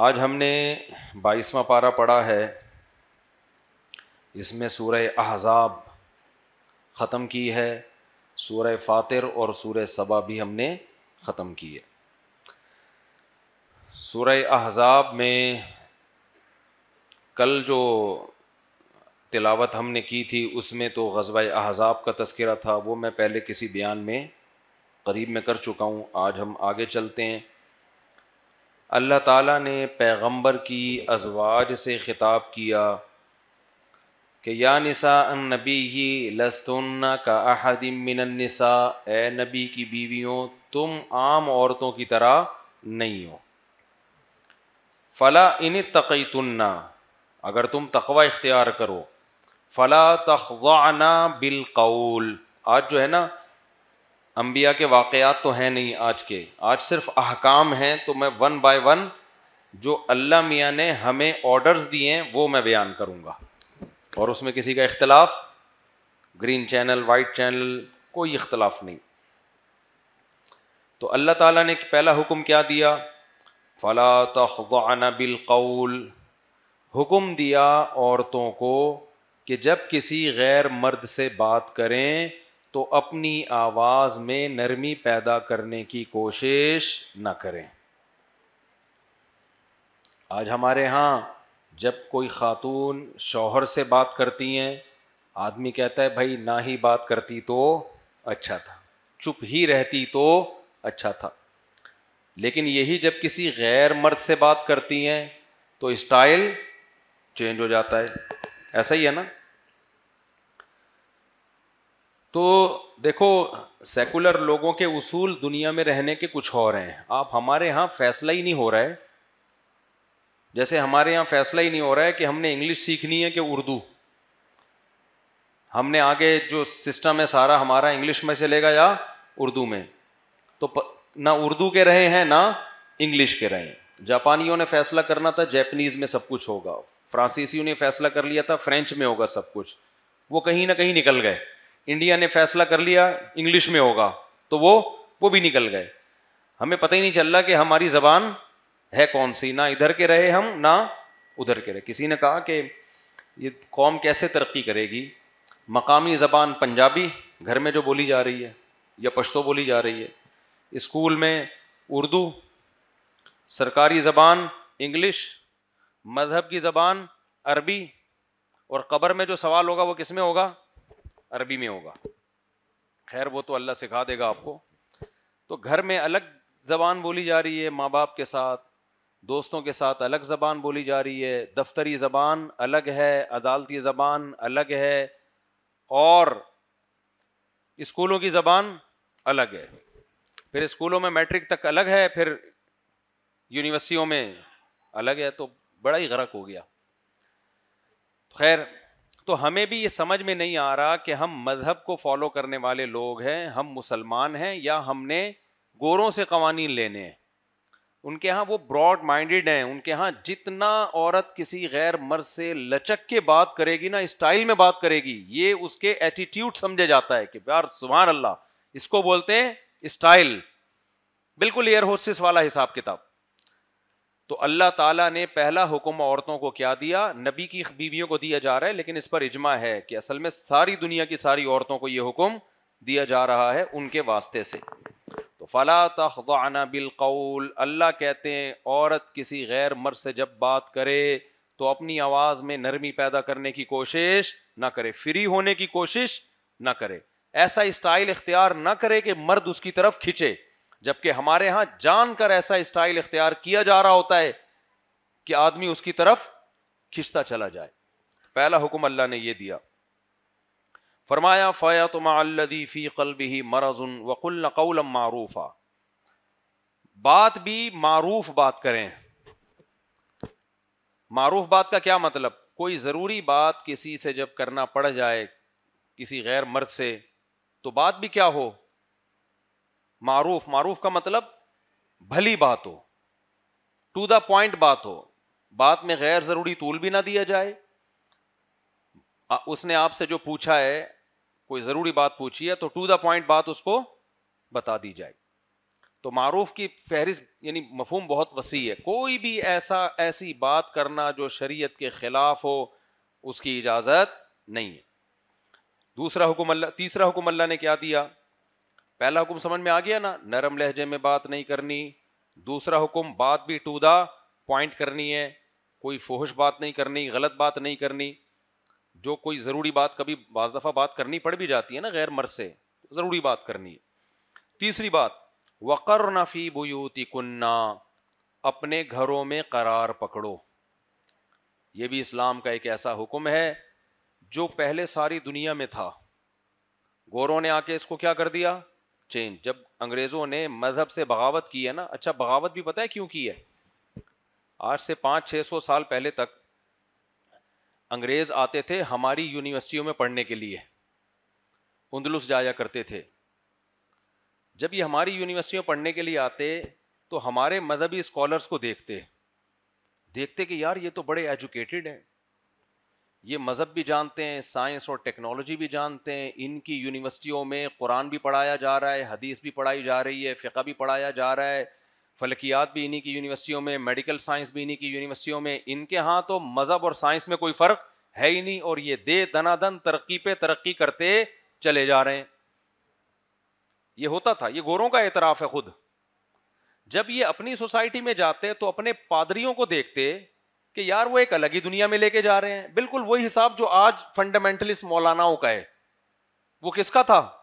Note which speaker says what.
Speaker 1: आज हमने बाईसवा पारा पढ़ा है इसमें सूर अहज़ाब ख़त्म की है सूर फ़ातिर और सूर सबा भी हमने ख़त्म की है सूरह अहज़ाब में कल जो तिलावत हमने की थी उसमें तो गजबा अहज़ाब का तस्करा था वो मैं पहले किसी बयान में करीब में कर चुका हूँ आज हम आगे चलते हैं अल्लाह ताला ने पैगंबर की अजवाज से ख़िताब किया कि या निसा अन नबी ही लस्तुन्ना का अहदिम मिनसा ए नबी की बीवियों तुम आम औरतों की तरह नहीं हो फ़ला इन तकई तुन्ना अगर तुम तखवा इख्तियार करो फ़ला तखवाना बिलकौल आज जो है ना अम्बिया के वाक़ात तो हैं नहीं आज के आज सिर्फ अहकाम हैं तो मैं वन बाय वन जो अल्लाह मियाँ ने हमें ऑर्डर्स दिए हैं वो मैं बयान करूँगा और उसमें किसी का इख्तलाफ ग्रीन चैनल वाइट चैनल कोई इख्तलाफ नहीं तो अल्लाह ताला ने पहला हुक्म क्या दिया फ़ला तखना बिलकौल हुक्म दिया औरतों को कि जब किसी गैर मर्द से बात करें तो अपनी आवाज में नरमी पैदा करने की कोशिश न करें आज हमारे यहां जब कोई खातून शोहर से बात करती हैं आदमी कहता है भाई ना ही बात करती तो अच्छा था चुप ही रहती तो अच्छा था लेकिन यही जब किसी गैर मर्द से बात करती हैं तो स्टाइल चेंज हो जाता है ऐसा ही है ना तो देखो सेकुलर लोगों के उसूल दुनिया में रहने के कुछ और हैं आप हमारे यहाँ फैसला ही नहीं हो रहा है जैसे हमारे यहाँ फैसला ही नहीं हो रहा है कि हमने इंग्लिश सीखनी है कि उर्दू हमने आगे जो सिस्टम है सारा हमारा इंग्लिश में चलेगा या उर्दू में तो प, ना उर्दू के रहे हैं ना इंग्लिश के रहे जापानियों ने फैसला करना था जैपनीज़ में सब कुछ होगा फ्रांसीसियों ने फैसला कर लिया था फ्रेंच में होगा सब कुछ वो कहीं ना कहीं निकल गए इंडिया ने फैसला कर लिया इंग्लिश में होगा तो वो वो भी निकल गए हमें पता ही नहीं चल रहा कि हमारी जबान है कौन सी ना इधर के रहे हम ना उधर के रहे किसी ने कहा कि ये कौम कैसे तरक्की करेगी मकामी ज़बान पंजाबी घर में जो बोली जा रही है या पश्तो बोली जा रही है स्कूल में उर्दू सरकारी ज़बान इंग्लिश मज़हब की ज़बान अरबी और कबर में जो सवाल होगा वो किस में होगा अरबी में होगा खैर वो तो अल्लाह सिखा देगा आपको तो घर में अलग ज़बान बोली जा रही है माँ बाप के साथ दोस्तों के साथ अलग ज़बान बोली जा रही है दफ्तरी ज़बान अलग है अदालती ज़बान अलग है और स्कूलों की ज़बान अलग है फिर स्कूलों में मैट्रिक तक अलग है फिर यूनिवर्सिटियों में अलग है तो बड़ा ही गर्क हो गया तो खैर तो हमें भी ये समझ में नहीं आ रहा कि हम मज़हब को फॉलो करने वाले लोग हैं हम मुसलमान हैं या हमने गोरों से कवानी लेने हैं उनके यहाँ वो ब्रॉड माइंडेड हैं उनके यहाँ जितना औरत किसी गैर मर्द से लचक के बात करेगी ना स्टाइल में बात करेगी ये उसके एटीट्यूड समझा जाता है कि यार सुबहान अल्लाह इसको बोलते हैं स्टाइल बिल्कुल एयर होस्टिस वाला हिसाब किताब तो अल्लाह ताला ने पहला हुक्म औरतों को क्या दिया नबी की बीवियों को दिया जा रहा है लेकिन इस पर इजमा है कि असल में सारी दुनिया की सारी औरतों को यह हुक्म दिया जा रहा है उनके वास्ते से तो फला बिल बिलकौल अल्लाह कहते हैं औरत किसी गैर मर्द से जब बात करे तो अपनी आवाज़ में नरमी पैदा करने की कोशिश ना करे फ्री होने की कोशिश ना करे ऐसा स्टाइल इख्तियार ना करे कि मर्द उसकी तरफ खिंचे जबकि हमारे यहां जानकर ऐसा स्टाइल इख्तियार किया जा रहा होता है कि आदमी उसकी तरफ खिंचता चला जाए पहला हुक्म अल्लाह ने यह दिया फरमाया फ़या तुमादी फ़ी कल्ब ही मरजुन वकुल कौलम मारूफ़ा बात भी मारूफ बात करें मारूफ बात का क्या मतलब कोई ज़रूरी बात किसी से जब करना पड़ जाए किसी गैर मर्द से तो बात भी क्या हो मारूफ मारूफ का मतलब भली बात हो टू द पॉइंट बात हो बात में गैर ज़रूरी तूल भी ना दिया जाए उसने आपसे जो पूछा है कोई ज़रूरी बात पूछी है तो टू द पॉइंट बात उसको बता दी जाए तो मारूफ की फहरिस्त यानी मफहम बहुत वसी है कोई भी ऐसा ऐसी बात करना जो शरीयत के ख़िलाफ़ हो उसकी इजाज़त नहीं है दूसरा हुक्म अल्लाह तीसरा हुक्म अल्लाह ने क्या दिया पहला हुक्म समझ में आ गया ना नरम लहजे में बात नहीं करनी दूसरा हुक्म बात भी टू द पॉइंट करनी है कोई फोहश बात नहीं करनी गलत बात नहीं करनी जो कोई ज़रूरी बात कभी बाज दफ़ा बात करनी पड़ भी जाती है ना गैर मर से तो ज़रूरी बात करनी है तीसरी बात वक़र नफ़ी बुयूती कुन्ना अपने घरों में करार पकड़ो ये भी इस्लाम का एक ऐसा हुक्म है जो पहले सारी दुनिया में था गोरों ने आके इसको क्या कर दिया चेंज जब अंग्रेज़ों ने मज़हब से बगावत की है ना अच्छा बगावत भी पता है क्यों की है आज से पाँच छः सौ साल पहले तक अंग्रेज़ आते थे हमारी यूनिवर्सिटियों में पढ़ने के लिए उन्दलुस जाया करते थे जब ये हमारी यूनिवर्सिटियों में पढ़ने के लिए आते तो हमारे मजहबी स्कॉलर्स को देखते देखते कि यार ये तो बड़े एजुकेटेड हैं ये मज़हब भी जानते हैं साइंस और टेक्नोलॉजी भी जानते हैं इनकी यूनिवर्सिटियों में कुरान भी पढ़ाया जा रहा है हदीस भी पढ़ाई जा रही है फ़िका भी पढ़ाया जा रहा है फलकियात भी इन्हीं की यूनिवर्सिटियों में मेडिकल साइंस भी इन्हीं की यूनिवर्सिटियों में इनके यहाँ तो मज़हब और साइंस में कोई फ़र्क है ही नहीं और ये दे दन तरक्की पे तरक्की करते चले जा रहे हैं ये होता था ये गोरों का एतराफ़ है खुद जब ये अपनी सोसाइटी में जाते तो अपने पादरियों को देखते कि यार वो एक अलग ही दुनिया में लेके जा रहे हैं बिल्कुल वही हिसाब जो आज फंडामेंटलिस्ट मौलानाओं का है वो किसका था